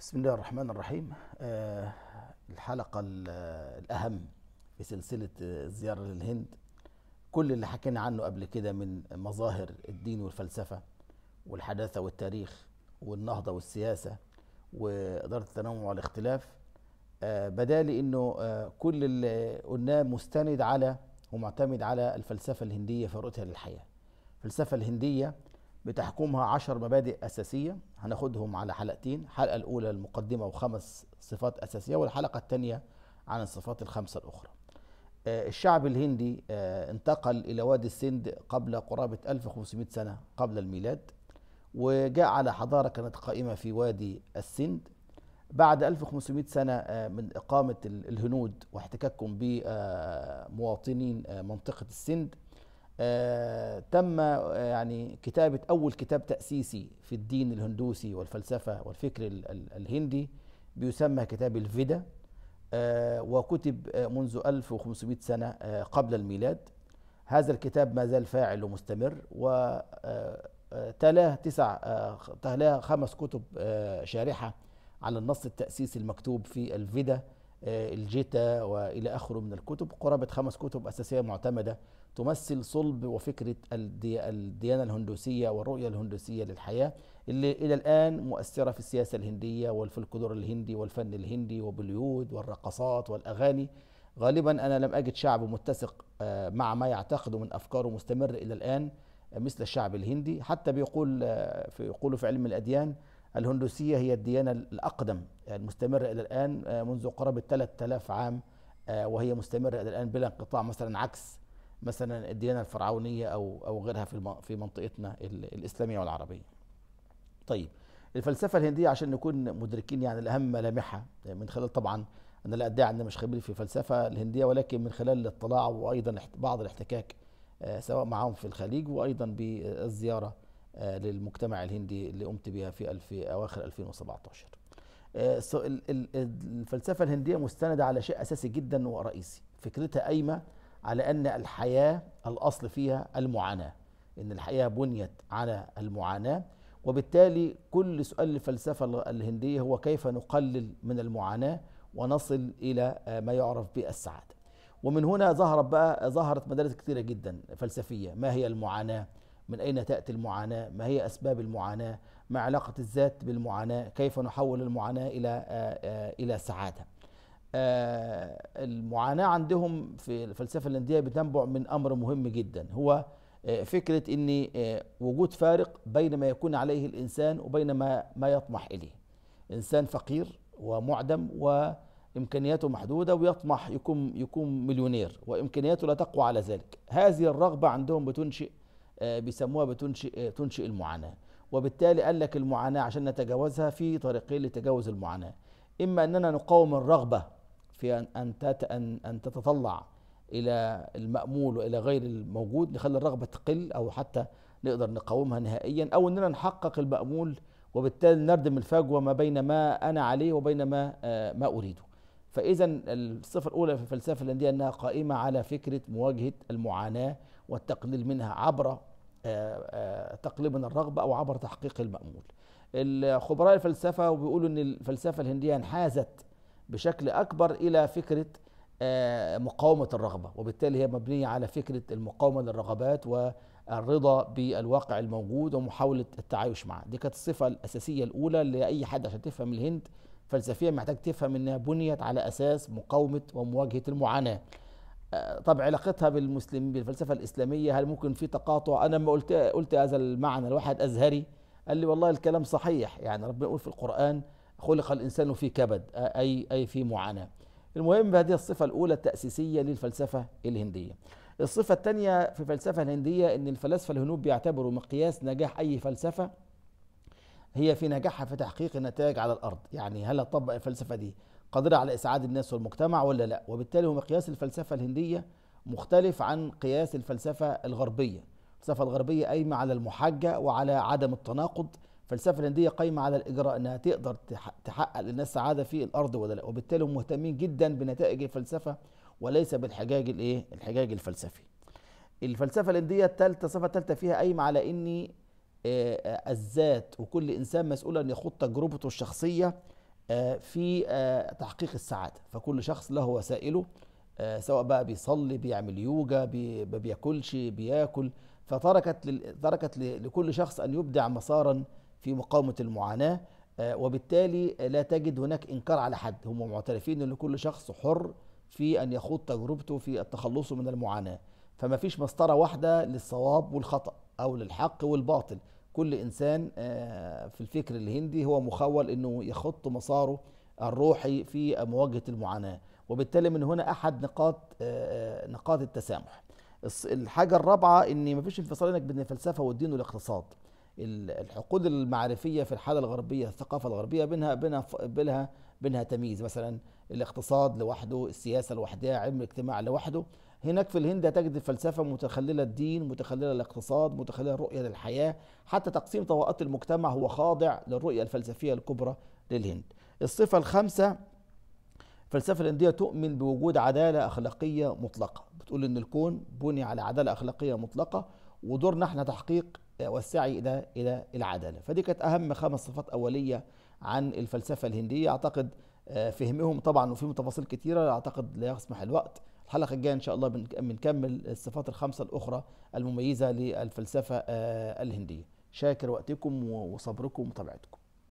بسم الله الرحمن الرحيم آه، الحلقة الأهم في سلسلة الزيارة آه، للهند كل اللي حكينا عنه قبل كده من مظاهر الدين والفلسفة والحداثة والتاريخ والنهضة والسياسة وإدارة التنوع والاختلاف آه، بدالي أنه كل اللي قلناه مستند على ومعتمد على الفلسفة الهندية في رؤيتها للحياة الفلسفة الهندية بتحكمها عشر مبادئ أساسية هناخدهم على حلقتين الحلقة الأولى المقدمة وخمس صفات أساسية والحلقة الثانية عن الصفات الخمسة الأخرى آه، الشعب الهندي آه، انتقل إلى وادي السند قبل قرابة 1500 سنة قبل الميلاد وجاء على حضارة كانت قائمة في وادي السند بعد 1500 سنة آه، من إقامة الهنود واحتكاكهم بمواطنين منطقة السند تم يعني كتابة أول كتاب تأسيسي في الدين الهندوسي والفلسفة والفكر الهندي بيسمى كتاب الفيدا آه، وكتب آه، منذ 1500 سنة آه، قبل الميلاد هذا الكتاب ما زال فاعل ومستمر وتلاه تسع تلاه خمس كتب شارحة على النص التأسيسي المكتوب في الفيدا الجيتا وإلى آخره من الكتب قرابة خمس كتب أساسية معتمدة تمثل صلب وفكرة الديانة الهندوسية والرؤية الهندوسية للحياة اللي إلى الآن مؤثرة في السياسة الهندية والفلكلور الهندي والفن الهندي وبوليود والرقصات والأغاني غالبا أنا لم أجد شعب متسق آه، مع ما يعتقد من أفكاره مستمر إلى الآن آه، مثل الشعب الهندي حتى بيقول آه، في يقولوا في علم الأديان الهندوسية هي الديانة الأقدم المستمرة يعني إلى الآن منذ قرابة 3000 عام وهي مستمرة إلى الآن بلا انقطاع مثلا عكس مثلا الديانه الفرعونيه او او غيرها في في منطقتنا الاسلاميه والعربيه. طيب الفلسفه الهنديه عشان نكون مدركين يعني الاهم ملامحها من خلال طبعا انا لا ادعي اني مش خبير في الفلسفه الهنديه ولكن من خلال الاطلاع وايضا بعض الاحتكاك آه، سواء معهم في الخليج وايضا بالزياره آه، للمجتمع الهندي اللي قمت بها في الف اواخر 2017. آه، الفلسفه الهنديه مستنده على شيء اساسي جدا ورئيسي فكرتها قايمه على أن الحياة الأصل فيها المعاناة إن الحياة بنيت على المعاناة وبالتالي كل سؤال الفلسفة الهندية هو كيف نقلل من المعاناة ونصل إلى آه، ما يعرف بالسعادة ومن هنا ظهرت بقى ظهرت مدارس كثيرة جدا فلسفية ما هي المعاناة من أين تأتي المعاناة ما هي أسباب المعاناة ما علاقة الذات بالمعاناة كيف نحول المعاناة إلى آه، آه، إلى سعادة آه، المعاناه عندهم في الفلسفه الهنديه بتنبع من امر مهم جدا هو آه، فكره ان آه، وجود فارق بين ما يكون عليه الانسان وبين ما ما يطمح اليه. انسان فقير ومعدم وامكانياته محدوده ويطمح يكون يكون مليونير وامكانياته لا تقوى على ذلك. هذه الرغبه عندهم بتنشئ بيسموها بتنشئ تنشئ المعاناه. وبالتالي قال لك المعاناه عشان نتجاوزها في طريقين لتجاوز المعاناه. اما اننا نقاوم الرغبه في أن أن أن تتطلع إلى المأمول وإلى غير الموجود نخلي الرغبة تقل أو حتى نقدر نقاومها نهائيا أو إننا نحقق المأمول وبالتالي نردم الفجوة ما بين ما أنا عليه وبين ما آه، ما أريده فإذا الصفة الأولى في الفلسفة الهندية أنها قائمة على فكرة مواجهة المعاناة والتقليل منها عبر آه، آه، تقليل من الرغبة أو عبر تحقيق المأمول خبراء الفلسفة بيقولوا أن الفلسفة الهندية انحازت بشكل اكبر الى فكره آه، مقاومه الرغبه وبالتالي هي مبنيه على فكره المقاومه للرغبات والرضا بالواقع الموجود ومحاوله التعايش معه دي كانت الصفه الاساسيه الاولى لاي حد عشان تفهم الهند فلسفيا محتاج تفهم انها بنيت على اساس مقاومه ومواجهه المعاناه آه، طب علاقتها بالمسلمين بالفلسفه الاسلاميه هل ممكن في تقاطع انا لما قلت قلت هذا المعنى لواحد ازهري قال لي والله الكلام صحيح يعني ربنا يقول في القران خلق الإنسان في كبد أي أي في معاناة المهم هذه الصفة الأولى التأسيسية للفلسفة الهندية الصفة الثانية في الفلسفة الهندية أن الفلاسفة الهنود بيعتبروا مقياس نجاح أي فلسفة هي في نجاحها في تحقيق النتائج على الأرض يعني هل هتطبق الفلسفة دي قادرة على إسعاد الناس والمجتمع ولا لا وبالتالي هو مقياس الفلسفة الهندية مختلف عن قياس الفلسفة الغربية الفلسفة الغربية قايمة على المحاجة وعلى عدم التناقض الفلسفه الهنديه قايمه على الاجراء انها تقدر تحقق للناس سعاده في الارض ولا لا وبالتالي هم مهتمين جدا بنتائج الفلسفه وليس بالحجاج الايه الحجاج الفلسفي الفلسفه الهنديه الثالثه الصفه ثالثة فيها قايمه على ان آه، آه، الذات وكل انسان مسؤول ان يخوض تجربته الشخصيه آه، في تحقيق السعاده فكل شخص له وسائله سواء بقى بيصلي بيعمل يوجا ما بياكلش بياكل فتركت تركت لكل شخص ان يبدع مسارا في مقاومه المعاناه آه، وبالتالي لا تجد هناك انكار على حد هم معترفين ان كل شخص حر في ان يخوض تجربته في التخلص من المعاناه فما فيش مسطره واحده للصواب والخطا او للحق والباطل كل انسان آه، في الفكر الهندي هو مخول انه يخط مساره الروحي في مواجهه المعاناه وبالتالي من هنا احد نقاط آه، نقاط التسامح الحاجه الرابعه ان ما فيش انفصال هناك بين الفلسفه والدين والاقتصاد الحقول المعرفيه في الحاله الغربيه الثقافه الغربيه بينها بينها بينها بينها تمييز مثلا الاقتصاد لوحده السياسه لوحدها علم الاجتماع لوحده هناك في الهند تجد الفلسفة متخللة الدين متخللة الاقتصاد متخللة الرؤية للحياة حتى تقسيم طبقات المجتمع هو خاضع للرؤية الفلسفية الكبرى للهند الصفة الخامسة الفلسفة الهندية تؤمن بوجود عدالة أخلاقية مطلقة بتقول إن الكون بني على عدالة أخلاقية مطلقة ودورنا احنا تحقيق والسعي إلى إلى العدالة فدي كانت أهم خمس صفات أولية عن الفلسفة الهندية أعتقد آه، فهمهم طبعا وفيهم تفاصيل كثيره أعتقد لا يسمح الوقت الحلقة الجاية إن شاء الله بنكمل الصفات الخمسة الأخرى المميزة للفلسفة آه، الهندية شاكر وقتكم وصبركم ومتابعتكم